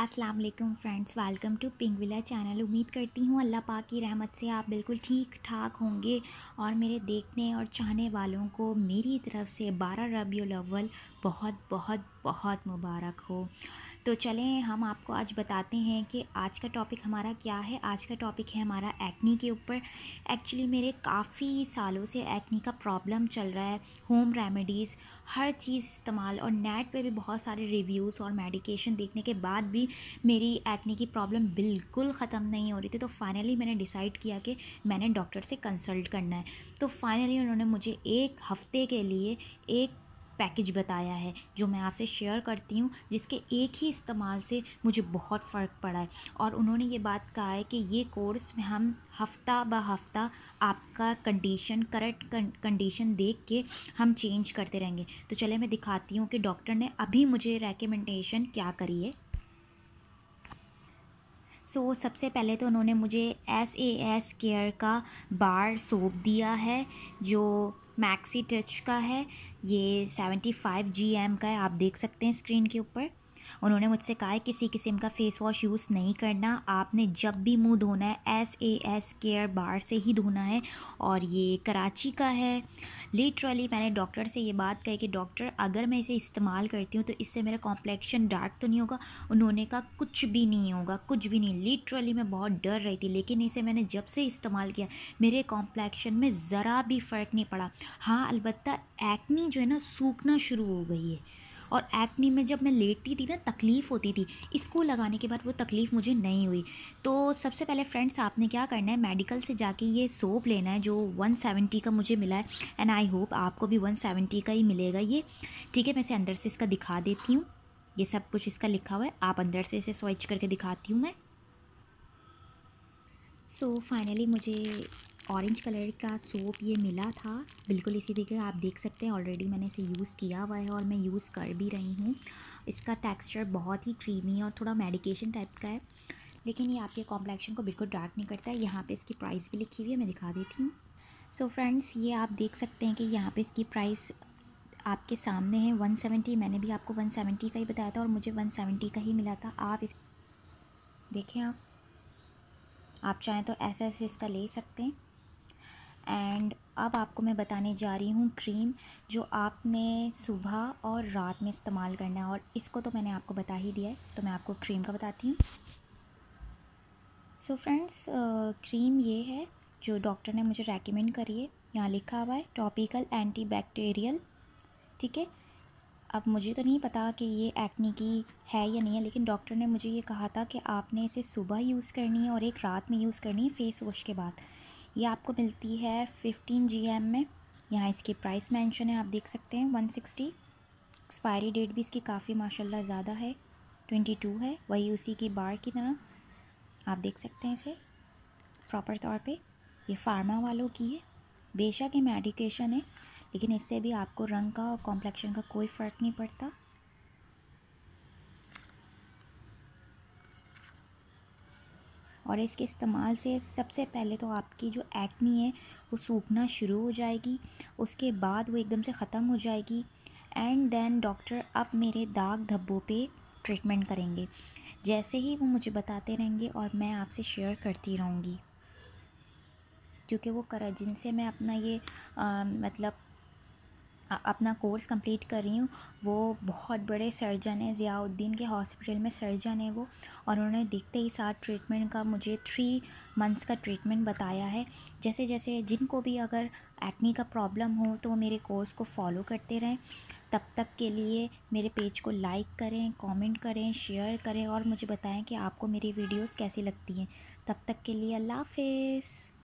अस्सलाम वालेकुम friends welcome to ping villa channel उम्मीद करती हूँ अल्लाह पाक की रहमत से आप बिल्कुल ठीक ठाक होंगे और मेरे देखने और चाहने वालों को मेरी तरफ़ से बारह रबी अव्वल बहुत बहुत बहुत मुबारक हो तो चलें हम आपको आज बताते हैं कि आज का टॉपिक हमारा क्या है आज का टॉपिक है हमारा एक्नी के ऊपर एक्चुअली मेरे काफ़ी सालों से एक्नी का प्रॉब्लम चल रहा है होम रेमेडीज़ हर चीज़ इस्तेमाल और नेट पे भी बहुत सारे रिव्यूज़ और मेडिकेशन देखने के बाद भी मेरी एक्नी की प्रॉब्लम बिल्कुल ख़त्म नहीं हो रही थी तो फाइनली मैंने डिसाइड किया कि मैंने डॉक्टर से कंसल्ट करना है तो फाइनली उन्होंने मुझे एक हफ़्ते के लिए एक पैकेज बताया है जो मैं आपसे शेयर करती हूँ जिसके एक ही इस्तेमाल से मुझे बहुत फ़र्क पड़ा है और उन्होंने ये बात कहा है कि ये कोर्स में हम हफ्ता ब हफ्ता आपका कंडीशन करेक्ट कंडीशन देख के हम चेंज करते रहेंगे तो चले मैं दिखाती हूँ कि डॉक्टर ने अभी मुझे रेकमेंडेशन क्या करी है सो so, सबसे पहले तो उन्होंने मुझे एस ए एस केयर का बार सोप दिया है जो मैक्सी टच का है ये सेवेंटी फाइव जी एम का है आप देख सकते हैं स्क्रीन के ऊपर उन्होंने मुझसे कहा है किसी किस्म का फेस वॉश यूज़ नहीं करना आपने जब भी मुंह धोना है S A S care bar से ही धोना है और ये कराची का है लिटरली मैंने डॉक्टर से ये बात कही कि डॉक्टर अगर मैं इसे इस्तेमाल करती हूँ तो इससे मेरा कॉम्प्लेक्शन डार्क तो नहीं होगा उन्होंने कहा कुछ भी नहीं होगा कुछ भी नहीं लिटरली मैं बहुत डर रही थी लेकिन इसे मैंने जब से इस्तेमाल किया मेरे कॉम्प्लेक्शन में ज़रा भी फ़र्क नहीं पड़ा हाँ अलबत्त एक्नी जो है ना सूखना शुरू हो गई है और एक्ने में जब मैं लेटती थी ना तकलीफ़ होती थी इसको लगाने के बाद वो तकलीफ़ मुझे नहीं हुई तो सबसे पहले फ्रेंड्स आपने क्या करना है मेडिकल से जाके ये सोप लेना है जो 170 का मुझे मिला है एंड आई होप आपको भी 170 का ही मिलेगा ये ठीक है मैं इसे अंदर से इसका दिखा देती हूँ ये सब कुछ इसका लिखा हुआ है आप अंदर से इसे स्वच करके दिखाती हूँ मैं सो so, फाइनली मुझे ऑरेंज कलर का सोप ये मिला था बिल्कुल इसी तरीके आप देख सकते हैं ऑलरेडी मैंने इसे यूज़ किया हुआ है और मैं यूज़ कर भी रही हूँ इसका टेक्सचर बहुत ही क्रीमी और थोड़ा मेडिकेशन टाइप का है लेकिन ये आपके कॉम्प्लेक्शन को बिल्कुल डार्क नहीं करता है यहाँ पर इसकी प्राइस भी लिखी हुई है मैं दिखा देती हूँ सो फ्रेंड्स ये आप देख सकते हैं कि यहाँ पर इसकी प्राइस आपके सामने है सेवेंटी मैंने भी आपको सेवेंटी का ही बताया था और मुझे सेवेंटी का ही मिला था आप इस देखें आप आप चाहें तो ऐसे ऐसे इसका ले सकते हैं एंड अब आपको मैं बताने जा रही हूँ क्रीम जो आपने सुबह और रात में इस्तेमाल करना है और इसको तो मैंने आपको बता ही दिया है तो मैं आपको क्रीम का बताती हूँ सो फ्रेंड्स क्रीम ये है जो डॉक्टर ने मुझे रेकमेंड करी है यहाँ लिखा हुआ है टॉपिकल बैक्टेरियल ठीक है अब मुझे तो नहीं पता कि ये एक्ने की है या नहीं है लेकिन डॉक्टर ने मुझे ये कहा था कि आपने इसे सुबह यूज़ करनी है और एक रात में यूज़ करनी है फेस वॉश के बाद ये आपको मिलती है फिफ्टीन जी एम में यहाँ इसकी प्राइस मेंशन है आप देख सकते हैं वन सिक्सटी एक्सपायरी डेट भी इसकी काफ़ी माशाल्लाह ज़्यादा है ट्वेंटी टू है वही उसी की बार की तरह आप देख सकते हैं इसे प्रॉपर तौर पे ये फार्मा वालों की है बेशक ये मेडिकेशन है लेकिन इससे भी आपको रंग का और कॉम्प्लेक्शन का कोई फ़र्क नहीं पड़ता और इसके इस्तेमाल से सबसे पहले तो आपकी जो एक्नी है वो सूखना शुरू हो जाएगी उसके बाद वो एकदम से ख़त्म हो जाएगी एंड देन डॉक्टर अब मेरे दाग धब्बों पे ट्रीटमेंट करेंगे जैसे ही वो मुझे बताते रहेंगे और मैं आपसे शेयर करती रहूँगी क्योंकि वो करा जिनसे मैं अपना ये आ, मतलब अपना कोर्स कंप्लीट कर रही हूँ वो बहुत बड़े सर्जन हैं ज़ियाउद्दीन के हॉस्पिटल में सर्जन है वो और उन्होंने देखते ही साथ ट्रीटमेंट का मुझे थ्री मंथ्स का ट्रीटमेंट बताया है जैसे जैसे जिनको भी अगर एक्नी का प्रॉब्लम हो तो मेरे कोर्स को फॉलो करते रहें तब तक के लिए मेरे पेज को लाइक करें कमेंट करें शेयर करें और मुझे बताएं कि आपको मेरी वीडियोस कैसी लगती हैं तब तक के लिए अल्लाह हाफिज़